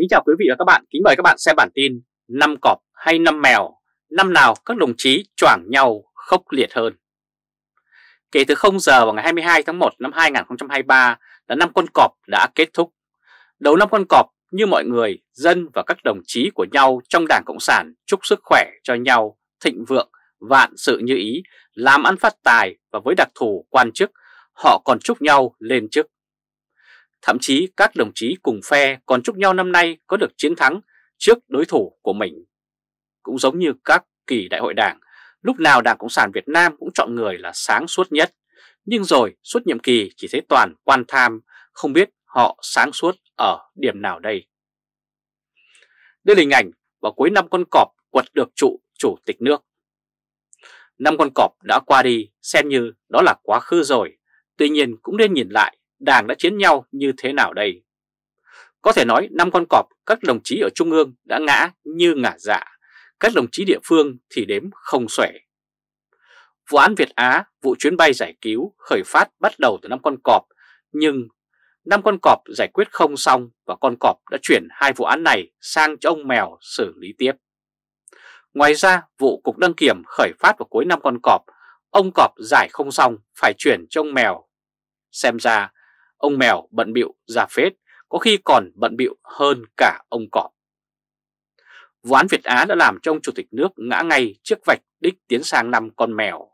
Kính chào quý vị và các bạn, kính mời các bạn xem bản tin năm cọp hay năm mèo, năm nào các đồng chí choảng nhau khốc liệt hơn. Kể từ 0 giờ vào ngày 22 tháng 1 năm 2023 là năm con cọp đã kết thúc. Đầu năm con cọp như mọi người, dân và các đồng chí của nhau trong Đảng Cộng sản chúc sức khỏe cho nhau, thịnh vượng, vạn sự như ý, làm ăn phát tài và với đặc thù quan chức, họ còn chúc nhau lên chức. Thậm chí các đồng chí cùng phe còn chúc nhau năm nay có được chiến thắng trước đối thủ của mình. Cũng giống như các kỳ đại hội đảng, lúc nào Đảng Cộng sản Việt Nam cũng chọn người là sáng suốt nhất. Nhưng rồi suốt nhiệm kỳ chỉ thấy toàn quan tham, không biết họ sáng suốt ở điểm nào đây. Đây là hình ảnh vào cuối năm con cọp quật được trụ chủ tịch nước. Năm con cọp đã qua đi, xem như đó là quá khứ rồi. Tuy nhiên cũng nên nhìn lại Đảng đã chiến nhau như thế nào đây? Có thể nói năm con cọp các đồng chí ở Trung ương đã ngã như ngả dạ, các đồng chí địa phương thì đếm không xuể. Vụ án Việt Á, vụ chuyến bay giải cứu khởi phát bắt đầu từ năm con cọp, nhưng năm con cọp giải quyết không xong và con cọp đã chuyển hai vụ án này sang cho ông mèo xử lý tiếp. Ngoài ra, vụ cục đăng kiểm khởi phát vào cuối năm con cọp, ông cọp giải không xong phải chuyển cho ông mèo. Xem ra, Ông mèo bận bịu ra phết, có khi còn bận bịu hơn cả ông cọp. Vụ án Việt Á đã làm cho ông Chủ tịch nước ngã ngay trước vạch đích tiến sang năm con mèo.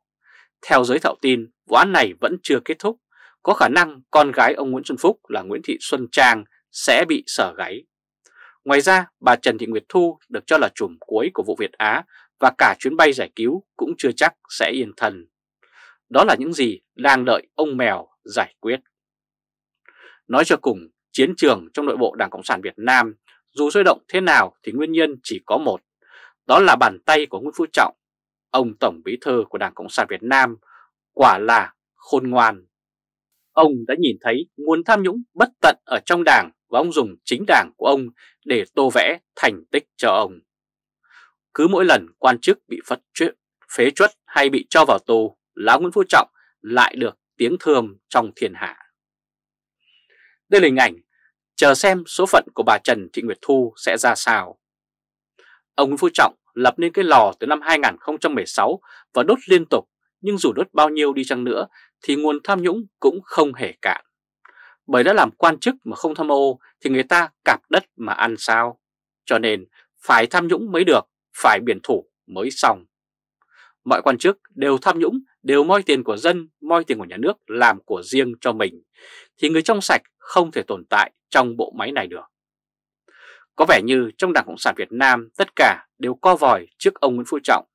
Theo giới thạo tin, vụ án này vẫn chưa kết thúc. Có khả năng con gái ông Nguyễn Xuân Phúc là Nguyễn Thị Xuân Trang sẽ bị sở gáy. Ngoài ra, bà Trần Thị Nguyệt Thu được cho là chùm cuối của vụ Việt Á và cả chuyến bay giải cứu cũng chưa chắc sẽ yên thần. Đó là những gì đang đợi ông mèo giải quyết. Nói cho cùng, chiến trường trong nội bộ Đảng Cộng sản Việt Nam dù sôi động thế nào thì nguyên nhân chỉ có một, đó là bàn tay của Nguyễn Phú Trọng, ông Tổng Bí Thư của Đảng Cộng sản Việt Nam, quả là khôn ngoan. Ông đã nhìn thấy nguồn tham nhũng bất tận ở trong đảng và ông dùng chính đảng của ông để tô vẽ thành tích cho ông. Cứ mỗi lần quan chức bị phất chuyện, phế chuất hay bị cho vào tù, lão Nguyễn Phú Trọng lại được tiếng thơm trong thiên hạ. Đây là hình ảnh, chờ xem số phận của bà Trần Thị Nguyệt Thu sẽ ra sao. Ông Nguyễn Phú Trọng lập nên cái lò từ năm 2016 và đốt liên tục, nhưng dù đốt bao nhiêu đi chăng nữa thì nguồn tham nhũng cũng không hề cạn. Bởi đã làm quan chức mà không tham ô thì người ta cạp đất mà ăn sao. Cho nên phải tham nhũng mới được, phải biển thủ mới xong. Mọi quan chức đều tham nhũng, đều moi tiền của dân, moi tiền của nhà nước làm của riêng cho mình, thì người trong sạch không thể tồn tại trong bộ máy này được. Có vẻ như trong Đảng Cộng sản Việt Nam tất cả đều co vòi trước ông Nguyễn Phú Trọng.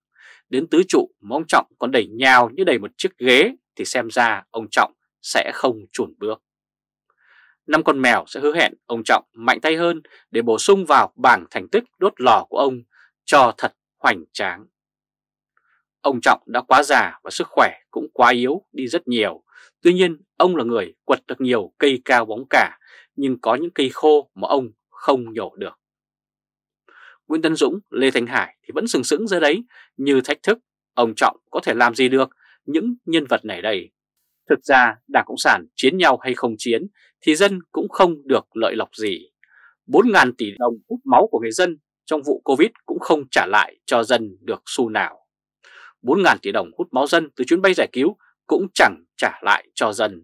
Đến tứ trụ mà ông Trọng còn đẩy nhào như đầy một chiếc ghế thì xem ra ông Trọng sẽ không chuồn bước. Năm con mèo sẽ hứa hẹn ông Trọng mạnh tay hơn để bổ sung vào bảng thành tích đốt lò của ông cho thật hoành tráng. Ông Trọng đã quá già và sức khỏe cũng quá yếu đi rất nhiều. Tuy nhiên, ông là người quật được nhiều cây cao bóng cả, nhưng có những cây khô mà ông không nhổ được. Nguyễn Tân Dũng, Lê Thành Hải thì vẫn sừng sững dưới đấy như thách thức. Ông Trọng có thể làm gì được những nhân vật này đây? Thực ra, Đảng Cộng sản chiến nhau hay không chiến thì dân cũng không được lợi lộc gì. 4.000 tỷ đồng hút máu của người dân trong vụ Covid cũng không trả lại cho dân được xu nào. 4.000 tỷ đồng hút máu dân từ chuyến bay giải cứu cũng chẳng trả lại cho dân.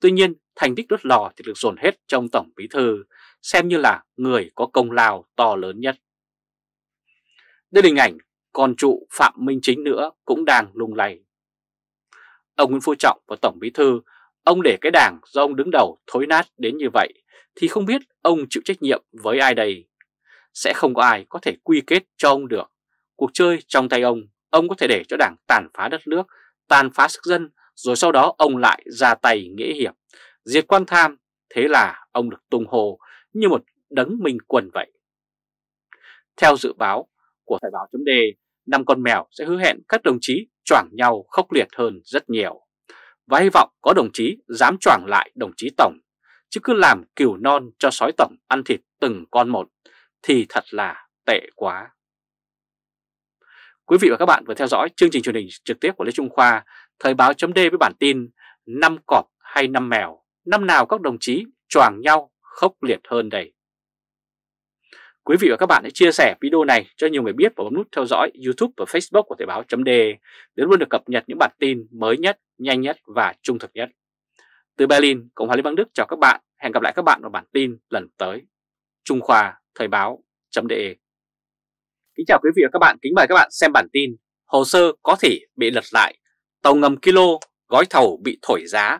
Tuy nhiên, thành tích đốt lò thì được dồn hết trong Tổng Bí Thư, xem như là người có công lao to lớn nhất. Đây là hình ảnh con trụ Phạm Minh Chính nữa cũng đang lung lay. Ông Nguyễn Phú Trọng và Tổng Bí Thư, ông để cái đảng do ông đứng đầu thối nát đến như vậy, thì không biết ông chịu trách nhiệm với ai đây. Sẽ không có ai có thể quy kết cho ông được. Cuộc chơi trong tay ông Ông có thể để cho đảng tàn phá đất nước, tàn phá sức dân, rồi sau đó ông lại ra tay nghĩa hiệp, diệt quan tham. Thế là ông được tung hồ như một đấng minh quần vậy. Theo dự báo của Thời báo chấm đề, năm con mèo sẽ hứa hẹn các đồng chí choảng nhau khốc liệt hơn rất nhiều. Và hy vọng có đồng chí dám choảng lại đồng chí Tổng, chứ cứ làm cừu non cho sói Tổng ăn thịt từng con một thì thật là tệ quá. Quý vị và các bạn vừa theo dõi chương trình truyền hình trực tiếp của Lê Trung Khoa, Thời báo chấm với bản tin năm cọp hay năm mèo, năm nào các đồng chí choàng nhau khốc liệt hơn đây. Quý vị và các bạn hãy chia sẻ video này cho nhiều người biết và bấm nút theo dõi YouTube và Facebook của Thời báo chấm để luôn được cập nhật những bản tin mới nhất, nhanh nhất và trung thực nhất. Từ Berlin, Cộng hòa Liên bang Đức chào các bạn. Hẹn gặp lại các bạn vào bản tin lần tới. Trung Khoa Thời báo.de Kính chào quý vị và các bạn, kính mời các bạn xem bản tin Hồ sơ có thể bị lật lại, tàu ngầm kilo, gói thầu bị thổi giá,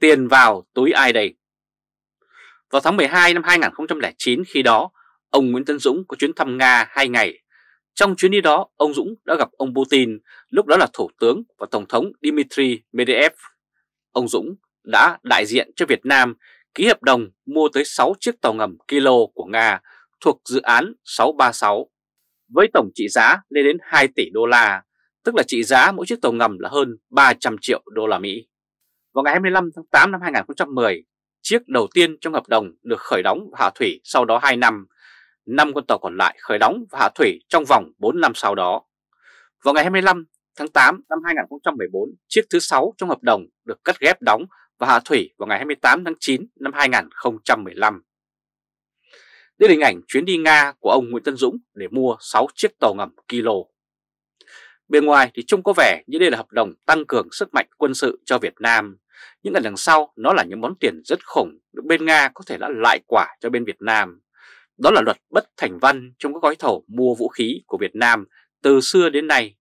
tiền vào túi ai đây? Vào tháng 12 năm 2009 khi đó, ông Nguyễn Tân Dũng có chuyến thăm Nga 2 ngày. Trong chuyến đi đó, ông Dũng đã gặp ông Putin, lúc đó là Thủ tướng và Tổng thống Dmitry Medvedev. Ông Dũng đã đại diện cho Việt Nam ký hợp đồng mua tới 6 chiếc tàu ngầm kilo của Nga thuộc dự án 636 với tổng trị giá lên đến 2 tỷ đô la, tức là trị giá mỗi chiếc tàu ngầm là hơn 300 triệu đô la Mỹ. Vào ngày 25 tháng 8 năm 2010, chiếc đầu tiên trong hợp đồng được khởi đóng và hạ thủy sau đó 2 năm, 5 con tàu còn lại khởi đóng và hạ thủy trong vòng 4 năm sau đó. Vào ngày 25 tháng 8 năm 2014, chiếc thứ 6 trong hợp đồng được cắt ghép đóng và hạ thủy vào ngày 28 tháng 9 năm 2015 đến hình ảnh chuyến đi Nga của ông Nguyễn Tân Dũng để mua 6 chiếc tàu ngầm Kilo. Bên ngoài thì trông có vẻ như đây là hợp đồng tăng cường sức mạnh quân sự cho Việt Nam, nhưng ở đằng sau nó là những món tiền rất khủng được bên Nga có thể đã lại quả cho bên Việt Nam. Đó là luật bất thành văn trong các gói thầu mua vũ khí của Việt Nam từ xưa đến nay.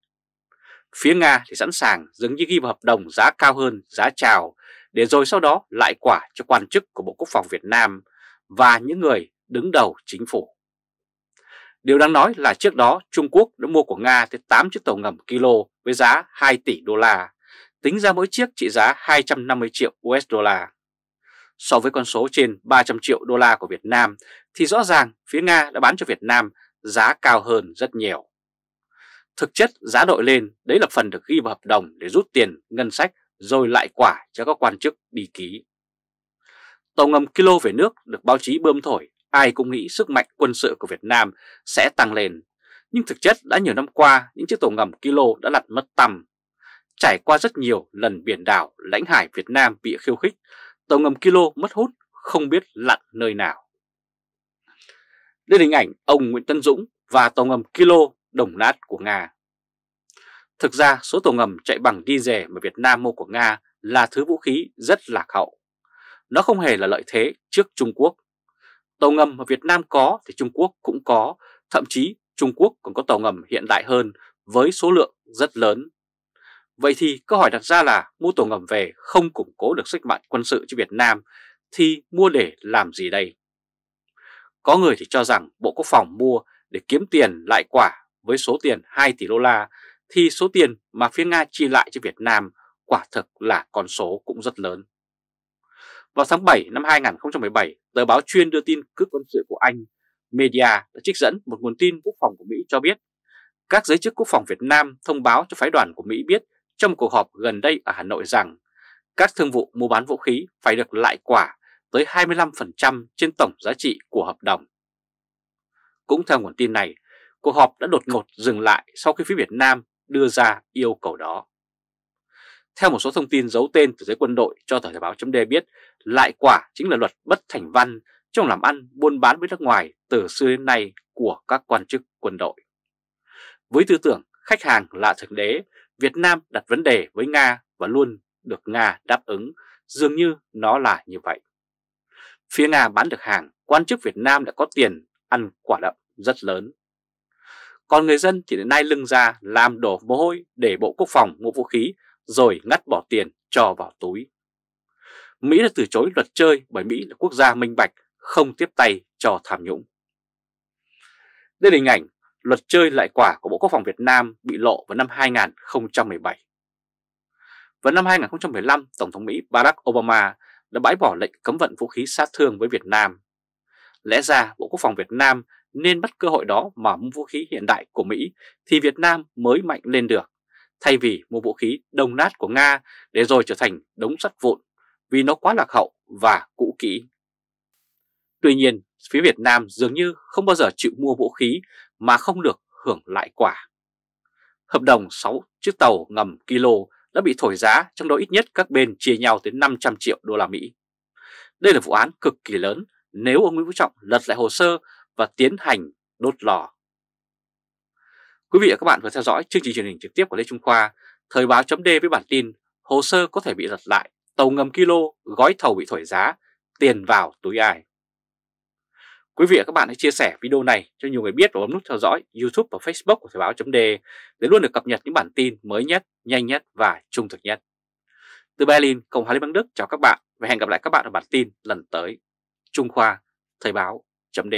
Phía Nga thì sẵn sàng dường như ghi vào hợp đồng giá cao hơn giá chào để rồi sau đó lại quả cho quan chức của Bộ Quốc phòng Việt Nam và những người đứng đầu chính phủ. Điều đáng nói là trước đó Trung Quốc đã mua của Nga tới 8 chiếc tàu ngầm Kilo với giá 2 tỷ đô la, tính ra mỗi chiếc trị giá 250 triệu USD. So với con số trên 300 triệu đô la của Việt Nam thì rõ ràng phía Nga đã bán cho Việt Nam giá cao hơn rất nhiều. Thực chất giá đội lên đấy là phần được ghi vào hợp đồng để rút tiền ngân sách rồi lại quả cho các quan chức đi ký. Tàu ngầm Kilo về nước được báo chí bơm thổi ai cũng nghĩ sức mạnh quân sự của Việt Nam sẽ tăng lên. Nhưng thực chất đã nhiều năm qua, những chiếc tàu ngầm Kilo đã lặn mất tầm. Trải qua rất nhiều lần biển đảo, lãnh hải Việt Nam bị khiêu khích, tàu ngầm Kilo mất hút, không biết lặn nơi nào. Đây là hình ảnh ông Nguyễn Tân Dũng và tàu ngầm Kilo đồng nát của Nga. Thực ra số tàu ngầm chạy bằng diesel mà Việt Nam mua của Nga là thứ vũ khí rất lạc hậu. Nó không hề là lợi thế trước Trung Quốc Tàu ngầm mà Việt Nam có thì Trung Quốc cũng có, thậm chí Trung Quốc còn có tàu ngầm hiện đại hơn với số lượng rất lớn. Vậy thì câu hỏi đặt ra là mua tàu ngầm về không củng cố được sức mạnh quân sự cho Việt Nam thì mua để làm gì đây? Có người thì cho rằng Bộ Quốc phòng mua để kiếm tiền lại quả với số tiền 2 tỷ đô la thì số tiền mà phía Nga chi lại cho Việt Nam quả thực là con số cũng rất lớn. Vào tháng 7 năm 2017, tờ báo chuyên đưa tin cướp quân sự của Anh, Media đã trích dẫn một nguồn tin quốc phòng của Mỹ cho biết các giới chức quốc phòng Việt Nam thông báo cho phái đoàn của Mỹ biết trong một cuộc họp gần đây ở Hà Nội rằng các thương vụ mua bán vũ khí phải được lại quả tới 25% trên tổng giá trị của hợp đồng. Cũng theo nguồn tin này, cuộc họp đã đột ngột dừng lại sau khi phía Việt Nam đưa ra yêu cầu đó. Theo một số thông tin giấu tên từ giới quân đội cho tờ Thời báo chấm biết, lại quả chính là luật bất thành văn trong làm ăn buôn bán với nước ngoài từ xưa đến nay của các quan chức quân đội. Với tư tưởng khách hàng là thượng đế, Việt Nam đặt vấn đề với Nga và luôn được Nga đáp ứng, dường như nó là như vậy. Phía Nga bán được hàng, quan chức Việt Nam đã có tiền ăn quả đậm rất lớn. Còn người dân thì đến nay lưng ra làm đổ mồ hôi để Bộ Quốc phòng mua vũ khí rồi ngắt bỏ tiền cho vào túi. Mỹ đã từ chối luật chơi bởi Mỹ là quốc gia minh bạch, không tiếp tay cho tham nhũng. Đây là hình ảnh luật chơi lại quả của Bộ Quốc phòng Việt Nam bị lộ vào năm 2017. Vào năm 2015, Tổng thống Mỹ Barack Obama đã bãi bỏ lệnh cấm vận vũ khí sát thương với Việt Nam. Lẽ ra Bộ Quốc phòng Việt Nam nên bắt cơ hội đó mà mua vũ khí hiện đại của Mỹ thì Việt Nam mới mạnh lên được thay vì mua vũ khí đông nát của Nga để rồi trở thành đống sắt vụn vì nó quá lạc hậu và cũ kỹ. Tuy nhiên, phía Việt Nam dường như không bao giờ chịu mua vũ khí mà không được hưởng lại quả. Hợp đồng 6 chiếc tàu ngầm Kilo đã bị thổi giá, trong đó ít nhất các bên chia nhau tới 500 triệu đô la Mỹ. Đây là vụ án cực kỳ lớn nếu ông Nguyễn Phú Trọng lật lại hồ sơ và tiến hành đốt lò. Quý vị và các bạn vừa theo dõi chương trình truyền hình trực tiếp của Lê Trung Khoa, Thời báo chấm với bản tin Hồ sơ có thể bị lật lại, tàu ngầm kilo, gói thầu bị thổi giá, tiền vào túi ai. Quý vị và các bạn hãy chia sẻ video này cho nhiều người biết và bấm nút theo dõi YouTube và Facebook của Thời báo chấm để luôn được cập nhật những bản tin mới nhất, nhanh nhất và trung thực nhất. Từ Berlin, Cộng hòa Liên bang Đức chào các bạn và hẹn gặp lại các bạn ở bản tin lần tới. Trung Khoa, Thời báo chấm